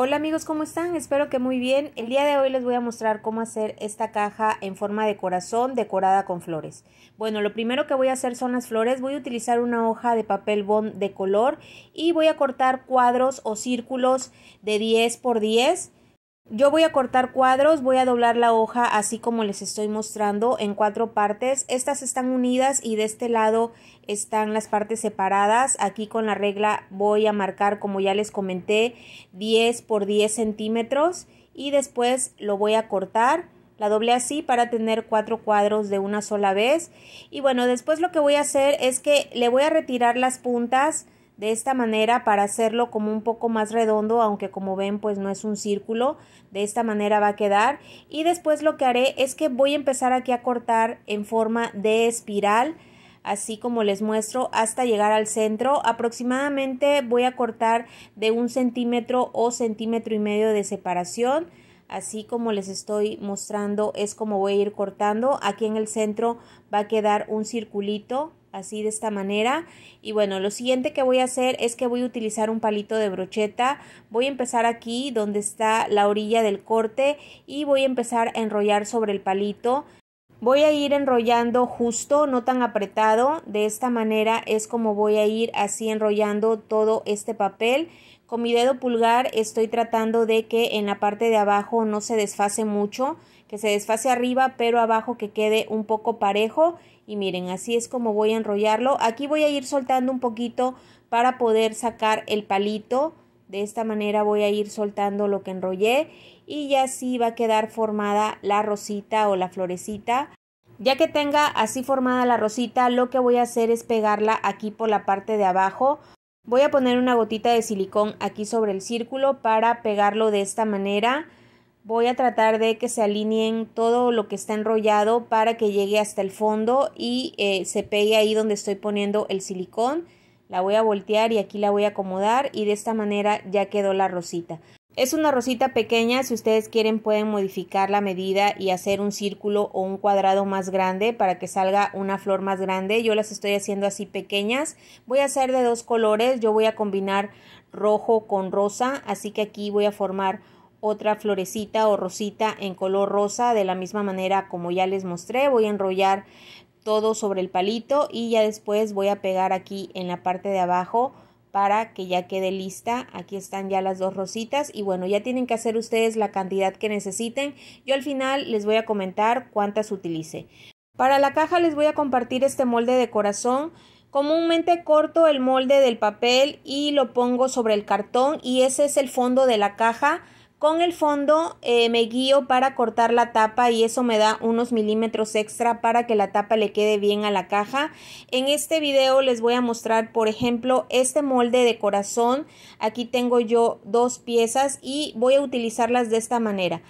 Hola amigos, ¿cómo están? Espero que muy bien. El día de hoy les voy a mostrar cómo hacer esta caja en forma de corazón decorada con flores. Bueno, lo primero que voy a hacer son las flores. Voy a utilizar una hoja de papel bond de color y voy a cortar cuadros o círculos de 10 por 10 yo voy a cortar cuadros, voy a doblar la hoja así como les estoy mostrando en cuatro partes. Estas están unidas y de este lado están las partes separadas. Aquí con la regla voy a marcar, como ya les comenté, 10 por 10 centímetros y después lo voy a cortar. La doblé así para tener cuatro cuadros de una sola vez. Y bueno, después lo que voy a hacer es que le voy a retirar las puntas de esta manera para hacerlo como un poco más redondo, aunque como ven pues no es un círculo, de esta manera va a quedar. Y después lo que haré es que voy a empezar aquí a cortar en forma de espiral, así como les muestro, hasta llegar al centro. Aproximadamente voy a cortar de un centímetro o centímetro y medio de separación. Así como les estoy mostrando es como voy a ir cortando. Aquí en el centro va a quedar un circulito así de esta manera y bueno lo siguiente que voy a hacer es que voy a utilizar un palito de brocheta voy a empezar aquí donde está la orilla del corte y voy a empezar a enrollar sobre el palito voy a ir enrollando justo no tan apretado de esta manera es como voy a ir así enrollando todo este papel con mi dedo pulgar estoy tratando de que en la parte de abajo no se desfase mucho, que se desfase arriba, pero abajo que quede un poco parejo. Y miren, así es como voy a enrollarlo. Aquí voy a ir soltando un poquito para poder sacar el palito. De esta manera voy a ir soltando lo que enrollé y ya así va a quedar formada la rosita o la florecita. Ya que tenga así formada la rosita, lo que voy a hacer es pegarla aquí por la parte de abajo Voy a poner una gotita de silicón aquí sobre el círculo para pegarlo de esta manera. Voy a tratar de que se alineen todo lo que está enrollado para que llegue hasta el fondo y eh, se pegue ahí donde estoy poniendo el silicón. La voy a voltear y aquí la voy a acomodar y de esta manera ya quedó la rosita. Es una rosita pequeña, si ustedes quieren pueden modificar la medida y hacer un círculo o un cuadrado más grande para que salga una flor más grande. Yo las estoy haciendo así pequeñas. Voy a hacer de dos colores, yo voy a combinar rojo con rosa, así que aquí voy a formar otra florecita o rosita en color rosa de la misma manera como ya les mostré. Voy a enrollar todo sobre el palito y ya después voy a pegar aquí en la parte de abajo para que ya quede lista. Aquí están ya las dos rositas y bueno, ya tienen que hacer ustedes la cantidad que necesiten. Yo al final les voy a comentar cuántas utilice. Para la caja les voy a compartir este molde de corazón. Comúnmente corto el molde del papel y lo pongo sobre el cartón y ese es el fondo de la caja. Con el fondo eh, me guío para cortar la tapa y eso me da unos milímetros extra para que la tapa le quede bien a la caja. En este video les voy a mostrar por ejemplo este molde de corazón. Aquí tengo yo dos piezas y voy a utilizarlas de esta manera.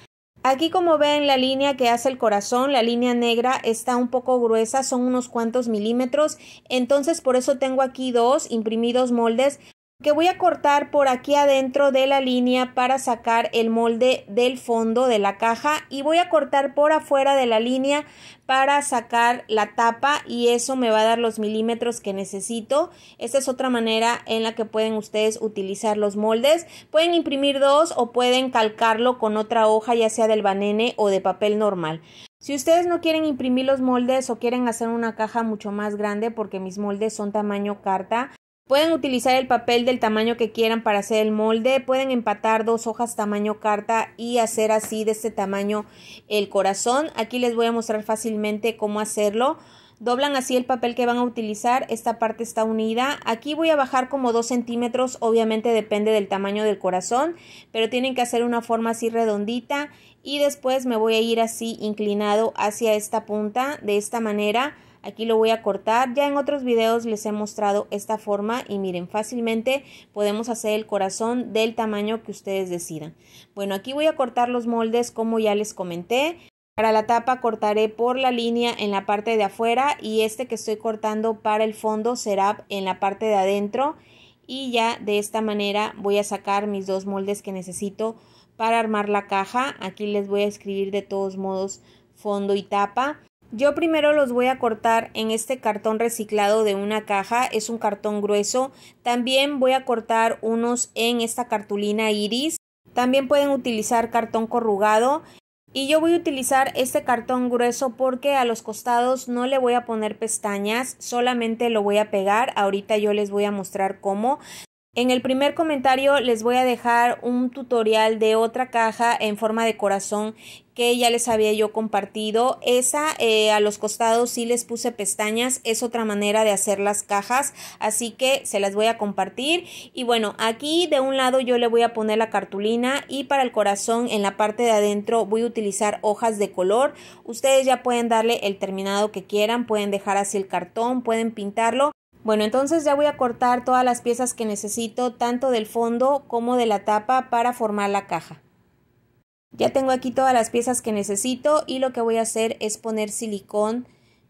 Aquí como ven la línea que hace el corazón, la línea negra está un poco gruesa, son unos cuantos milímetros, entonces por eso tengo aquí dos imprimidos moldes que voy a cortar por aquí adentro de la línea para sacar el molde del fondo de la caja y voy a cortar por afuera de la línea para sacar la tapa y eso me va a dar los milímetros que necesito. Esta es otra manera en la que pueden ustedes utilizar los moldes. Pueden imprimir dos o pueden calcarlo con otra hoja ya sea del banene o de papel normal. Si ustedes no quieren imprimir los moldes o quieren hacer una caja mucho más grande porque mis moldes son tamaño carta, Pueden utilizar el papel del tamaño que quieran para hacer el molde. Pueden empatar dos hojas tamaño carta y hacer así de este tamaño el corazón. Aquí les voy a mostrar fácilmente cómo hacerlo. Doblan así el papel que van a utilizar. Esta parte está unida. Aquí voy a bajar como 2 centímetros. Obviamente depende del tamaño del corazón. Pero tienen que hacer una forma así redondita. Y después me voy a ir así inclinado hacia esta punta. De esta manera Aquí lo voy a cortar. Ya en otros videos les he mostrado esta forma y miren, fácilmente podemos hacer el corazón del tamaño que ustedes decidan. Bueno, aquí voy a cortar los moldes como ya les comenté. Para la tapa cortaré por la línea en la parte de afuera y este que estoy cortando para el fondo será en la parte de adentro y ya de esta manera voy a sacar mis dos moldes que necesito para armar la caja. Aquí les voy a escribir de todos modos fondo y tapa. Yo primero los voy a cortar en este cartón reciclado de una caja, es un cartón grueso. También voy a cortar unos en esta cartulina iris. También pueden utilizar cartón corrugado. Y yo voy a utilizar este cartón grueso porque a los costados no le voy a poner pestañas, solamente lo voy a pegar. Ahorita yo les voy a mostrar cómo. En el primer comentario les voy a dejar un tutorial de otra caja en forma de corazón que ya les había yo compartido. Esa eh, a los costados sí les puse pestañas, es otra manera de hacer las cajas, así que se las voy a compartir. Y bueno, aquí de un lado yo le voy a poner la cartulina y para el corazón en la parte de adentro voy a utilizar hojas de color. Ustedes ya pueden darle el terminado que quieran, pueden dejar así el cartón, pueden pintarlo. Bueno, entonces ya voy a cortar todas las piezas que necesito, tanto del fondo como de la tapa, para formar la caja. Ya tengo aquí todas las piezas que necesito y lo que voy a hacer es poner silicón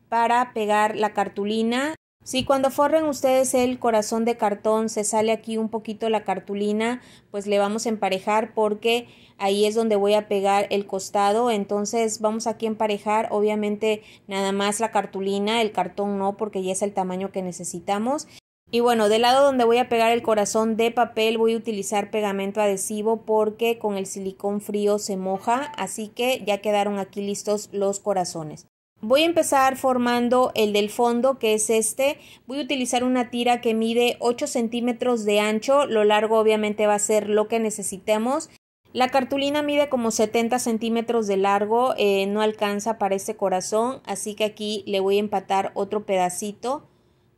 para pegar la cartulina si cuando forren ustedes el corazón de cartón se sale aquí un poquito la cartulina, pues le vamos a emparejar porque ahí es donde voy a pegar el costado. Entonces vamos aquí a emparejar, obviamente nada más la cartulina, el cartón no porque ya es el tamaño que necesitamos. Y bueno, del lado donde voy a pegar el corazón de papel voy a utilizar pegamento adhesivo porque con el silicón frío se moja, así que ya quedaron aquí listos los corazones. Voy a empezar formando el del fondo, que es este. Voy a utilizar una tira que mide 8 centímetros de ancho. Lo largo obviamente va a ser lo que necesitemos. La cartulina mide como 70 centímetros de largo. Eh, no alcanza para este corazón, así que aquí le voy a empatar otro pedacito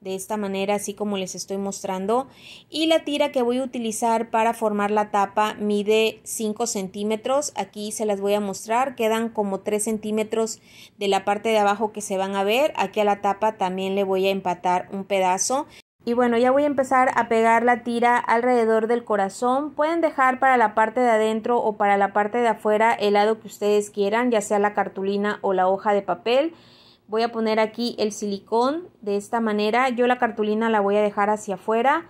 de esta manera así como les estoy mostrando y la tira que voy a utilizar para formar la tapa mide 5 centímetros aquí se las voy a mostrar quedan como 3 centímetros de la parte de abajo que se van a ver aquí a la tapa también le voy a empatar un pedazo y bueno, ya voy a empezar a pegar la tira alrededor del corazón. Pueden dejar para la parte de adentro o para la parte de afuera el lado que ustedes quieran, ya sea la cartulina o la hoja de papel voy a poner aquí el silicón de esta manera. Yo la cartulina la voy a dejar hacia afuera.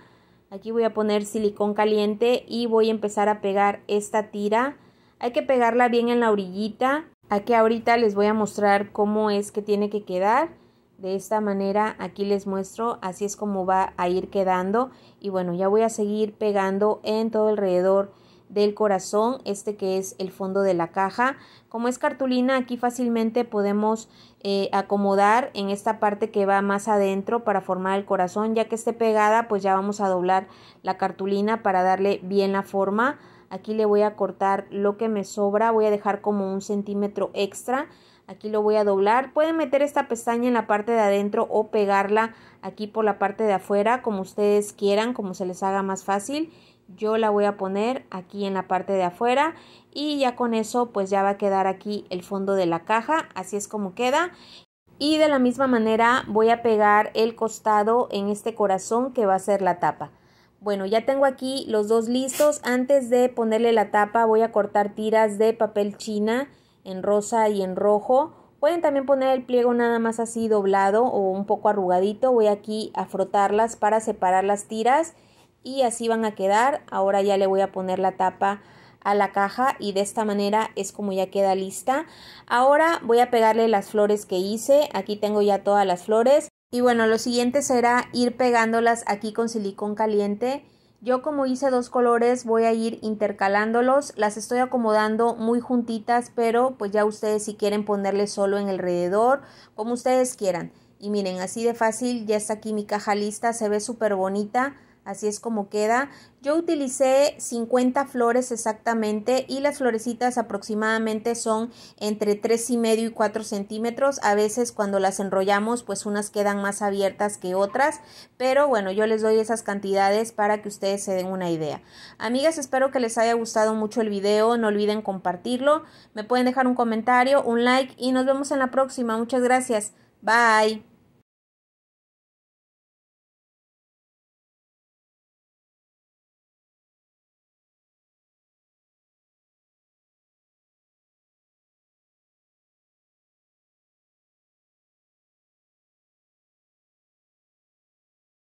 Aquí voy a poner silicón caliente y voy a empezar a pegar esta tira. Hay que pegarla bien en la orillita. Aquí ahorita les voy a mostrar cómo es que tiene que quedar. De esta manera aquí les muestro, así es como va a ir quedando. Y bueno, ya voy a seguir pegando en todo alrededor del corazón, este que es el fondo de la caja. Como es cartulina, aquí fácilmente podemos eh, acomodar en esta parte que va más adentro para formar el corazón. Ya que esté pegada, pues ya vamos a doblar la cartulina para darle bien la forma. Aquí le voy a cortar lo que me sobra, voy a dejar como un centímetro extra. Aquí lo voy a doblar. Pueden meter esta pestaña en la parte de adentro o pegarla aquí por la parte de afuera, como ustedes quieran, como se les haga más fácil yo la voy a poner aquí en la parte de afuera y ya con eso pues ya va a quedar aquí el fondo de la caja así es como queda y de la misma manera voy a pegar el costado en este corazón que va a ser la tapa bueno ya tengo aquí los dos listos antes de ponerle la tapa voy a cortar tiras de papel china en rosa y en rojo Pueden también poner el pliego nada más así doblado o un poco arrugadito. Voy aquí a frotarlas para separar las tiras y así van a quedar. Ahora ya le voy a poner la tapa a la caja y de esta manera es como ya queda lista. Ahora voy a pegarle las flores que hice. Aquí tengo ya todas las flores. Y bueno, lo siguiente será ir pegándolas aquí con silicón caliente. Yo como hice dos colores voy a ir intercalándolos, las estoy acomodando muy juntitas, pero pues ya ustedes si quieren ponerle solo en alrededor, como ustedes quieran. Y miren, así de fácil, ya está aquí mi caja lista, se ve súper bonita. Así es como queda. Yo utilicé 50 flores exactamente y las florecitas aproximadamente son entre tres y medio y 4 centímetros. A veces cuando las enrollamos pues unas quedan más abiertas que otras. Pero bueno, yo les doy esas cantidades para que ustedes se den una idea. Amigas, espero que les haya gustado mucho el video. No olviden compartirlo. Me pueden dejar un comentario, un like y nos vemos en la próxima. Muchas gracias. Bye.